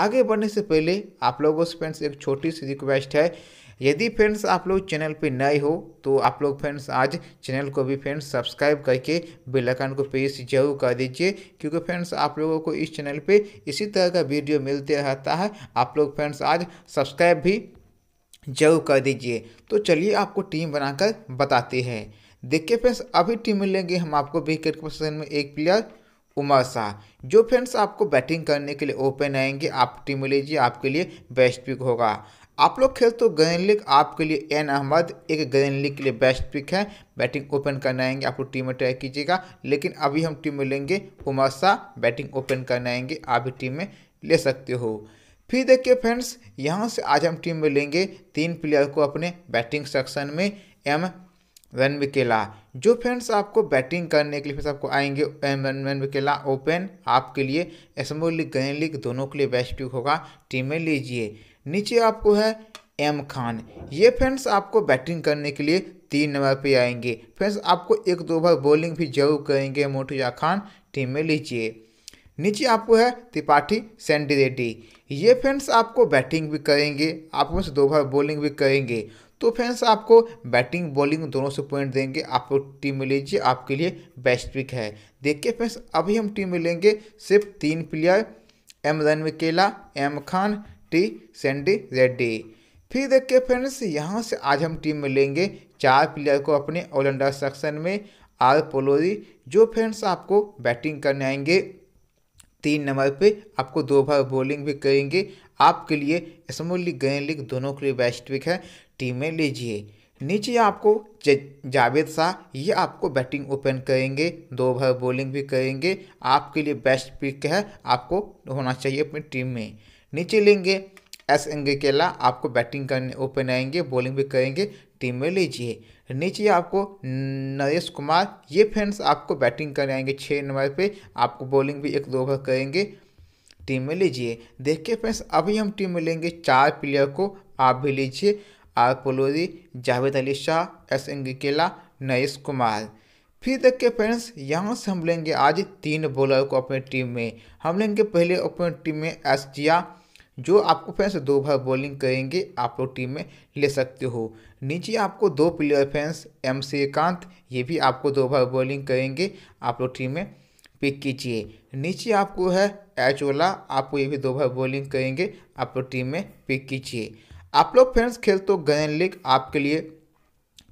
आगे बढ़ने से पहले आप लोगों से फ्रेंड्स एक छोटी सी रिक्वेस्ट है यदि फ्रेंड्स आप लोग चैनल पे नए हो तो आप लोग फ्रेंड्स आज चैनल को भी फ्रेंड्स सब्सक्राइब करके बेल आइकन को प्रेस जरूर कर दीजिए क्योंकि फ्रेंड्स आप लोगों को इस चैनल पे इसी तरह का वीडियो मिलते रहता है आप लोग फ्रेंड्स आज सब्सक्राइब भी जरूर कर दीजिए तो चलिए आपको टीम बनाकर बताते हैं देखिए फ्रेंड्स अभी टीम मिलेंगे हम आपको विकेट पोजिशन में एक प्लेयर उमा शाह जो फ्रेंड्स आपको बैटिंग करने के लिए ओपन आएंगे आप टीम लीजिए आपके लिए बेस्ट पिक होगा आप लोग खेल तो ग्रीन लीग आपके लिए एन अहमद एक ग्रीन लीग के लिए बेस्ट पिक है बैटिंग ओपन करने आएंगे आप लोग टीम में ट्राई कीजिएगा लेकिन अभी हम टीम में लेंगे उमा शाह बैटिंग ओपन करने आएंगे आप भी टीम में ले सकते हो फिर देखिए फ्रेंड्स यहाँ से आज हम टीम में लेंगे तीन प्लेयर को अपने बैटिंग सेक्शन में एम वेन विकेला जो फ्रेंड्स आपको बैटिंग करने के लिए फ्रेंड्स आपको आएंगे वेन विकेला ओपन आपके लिए एसमो लीग गए लीग दोनों के लिए बेस्ट होगा टीमें लीजिए नीचे आपको है एम खान ये फ्रेंड्स आपको बैटिंग करने के लिए तीन नंबर पे आएंगे फ्रेंड्स आपको एक दो बार बॉलिंग भी जरूर करेंगे मोटुजा खान टीम में लीजिए नीचे आपको है त्रिपाठी सेंडी रेड्डी ये फ्रेंड्स आपको बैटिंग भी करेंगे आपको से दो बार बॉलिंग भी करेंगे तो फ्रेंड्स आपको बैटिंग बॉलिंग दोनों से पॉइंट देंगे आपको टीम में लीजिए आपके लिए बेस्ट पिक है देखिए फ्रेंड्स अभी हम टीम में लेंगे सिर्फ तीन प्लेयर एम केला एम खान टी सेंडी रेड्डी फिर देखिए फ्रेंड्स यहाँ से आज हम टीम में लेंगे चार प्लेयर को अपने ऑलराउंडर सेक्शन में आर पोलोरी जो फ्रेंड्स आपको बैटिंग करने आएंगे तीन नंबर पे आपको दो बार बॉलिंग भी करेंगे आपके लिए स्मॉल लीग गेंद लीग दोनों के लिए बेस्ट पिक है टीमें लीजिए नीचे आपको जावेद शाह ये आपको बैटिंग ओपन करेंगे दो ओवर बॉलिंग भी करेंगे आपके लिए बेस्ट पिक है आपको होना चाहिए अपनी टीम में नीचे लेंगे एस केला आपको बैटिंग करने ओपन आएंगे बॉलिंग भी करेंगे टीम में लीजिए नीचे आपको नरेश कुमार ये फ्रेंड्स आपको बैटिंग करने आएंगे छः नंबर पे आपको बॉलिंग भी एक दो ओवर करेंगे टीम में लीजिए देखिए फ्रेंड्स अभी हम टीम में लेंगे चार प्लेयर को आप भी लीजिए आर पलोरी जावेद अली शाह एस एंगिकेला नरेश कुमार फिर के फ्रेंड्स यहाँ से हम लेंगे आज तीन बॉलर को अपनी टीम में हम लेंगे पहले अपनी टीम में एस जिया जो आपको फ्रेंड्स दो बार बॉलिंग करेंगे आप लोग टीम में ले सकते हो नीचे आपको दो प्लेयर फ्रेंड्स एम श्रीकांत ये भी आपको दो बार बॉलिंग करेंगे आप लोग टीम में पिक कीजिए नीचे आपको है एच ओला आपको ये भी दो बार बॉलिंग करेंगे आप लोग टीम में पिक कीजिए आप लोग फ्रेंड्स खेल तो गयन लीग आपके लिए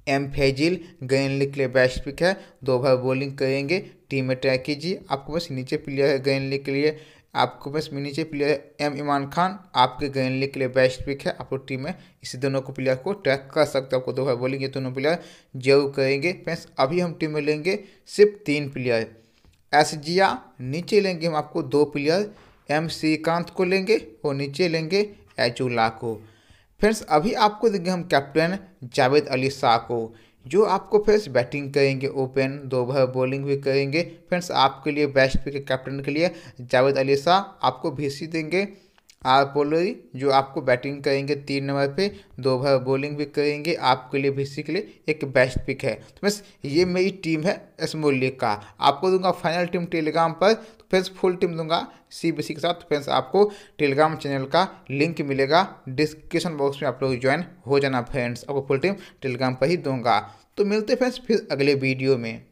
एम फैजिल गयन लीग के लिए बेस्ट पिक है दो ओवर बॉलिंग करेंगे टीम में ट्रैक कीजिए आपको बस नीचे प्लेयर है गयन लीग के लिए आपको बस नीचे प्लेयर एम इमान खान आपके गयन लीग के लिए बेस्ट पिक है आप लोग टीम में इसी दोनों को प्लेयर को ट्रैक कर सकते हो आपको दो ओवर बॉलिंग ये दोनों प्लेयर जरूर करेंगे फ्रेंड्स अभी हम टीम में लेंगे सिर्फ तीन प्लेयर एस जिया नीचे लेंगे हम आपको दो प्लेयर एम श्रीकांत को लेंगे और नीचे लेंगे एचुला को फ्रेंड्स अभी आपको देंगे हम कैप्टन जावेद अली शाह को जो आपको फ्रेंड्स बैटिंग करेंगे ओपन दो ओवर बॉलिंग भी करेंगे फ्रेंड्स आपके लिए बेस्ट पिक कैप्टन के लिए जावेद अली शाह आपको भेज देंगे आर पोलोई जो आपको बैटिंग करेंगे तीन नंबर पे दो भर बॉलिंग भी करेंगे आपके लिए बीसी के लिए एक बेस्ट पिक है तो बस ये मेरी टीम है स्मॉल लीग का आपको दूंगा फाइनल टीम टेलीग्राम पर तो फ्रेंड्स फुल टीम दूंगा सी बी सी के साथ फ्रेंड्स आपको टेलीग्राम चैनल का लिंक मिलेगा डिस्क्रिप्शन बॉक्स में आप लोग ज्वाइन हो जाना फ्रेंड्स आपको फुल टीम टेलीग्राम पर ही दूंगा तो मिलते फ्रेंड्स फिर अगले वीडियो में